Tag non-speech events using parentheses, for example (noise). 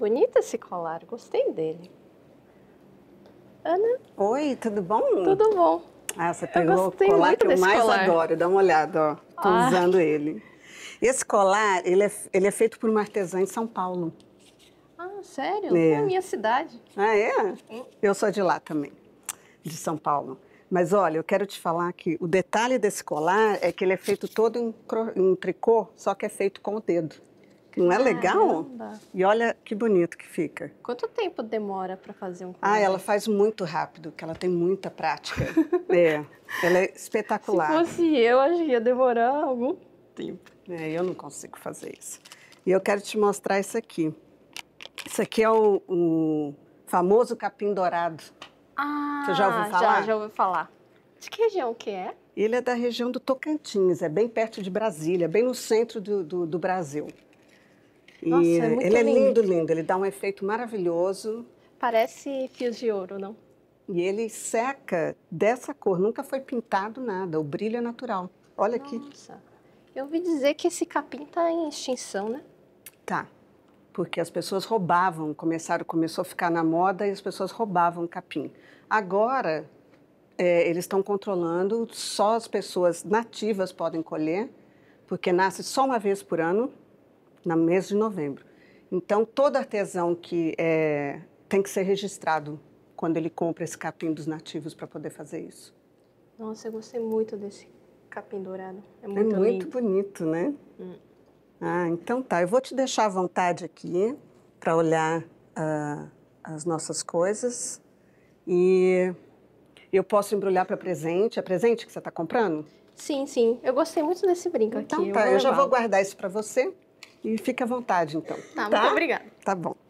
Bonito esse colar, gostei dele. Ana? Oi, tudo bom? Tudo bom. Ah, você pegou o colar que eu mais colar. adoro. Dá uma olhada, ó. Tô ah. usando ele. Esse colar, ele é, ele é feito por uma artesã em São Paulo. Ah, sério? É. Na minha cidade. Ah, é? Eu sou de lá também, de São Paulo. Mas olha, eu quero te falar que o detalhe desse colar é que ele é feito todo em, em tricô, só que é feito com o dedo. Não é legal? E olha que bonito que fica. Quanto tempo demora para fazer um quadro? Ah, ela faz muito rápido, porque ela tem muita prática. (laughs) é, ela é espetacular. Se fosse eu, acho que ia demorar algum tempo. É, eu não consigo fazer isso. E eu quero te mostrar isso aqui. Isso aqui é o, o famoso capim dourado. Ah, Você já ouviu falar? Já, já falar. De que região que é? Ele é da região do Tocantins, é bem perto de Brasília, bem no centro do, do, do Brasil. Nossa, e é muito ele é lindo. é lindo, lindo. Ele dá um efeito maravilhoso. Parece fios de ouro, não? E ele seca dessa cor, nunca foi pintado nada, o brilho é natural. Olha Nossa. aqui. Eu ouvi dizer que esse capim está em extinção, né? Tá, porque as pessoas roubavam, começaram, começou a ficar na moda e as pessoas roubavam capim. Agora, é, eles estão controlando, só as pessoas nativas podem colher, porque nasce só uma vez por ano, no mês de novembro. Então, todo artesão que é, tem que ser registrado quando ele compra esse capim dos nativos para poder fazer isso. Nossa, eu gostei muito desse capim dourado. É muito, é muito bonito, né? Hum. Ah, então tá. Eu vou te deixar à vontade aqui para olhar uh, as nossas coisas. E eu posso embrulhar para presente. É presente que você está comprando? Sim, sim. Eu gostei muito desse brinco então, aqui. Então tá, eu, eu já vou guardar isso para você. E fica à vontade, então. Tá, tá? muito obrigada. Tá bom.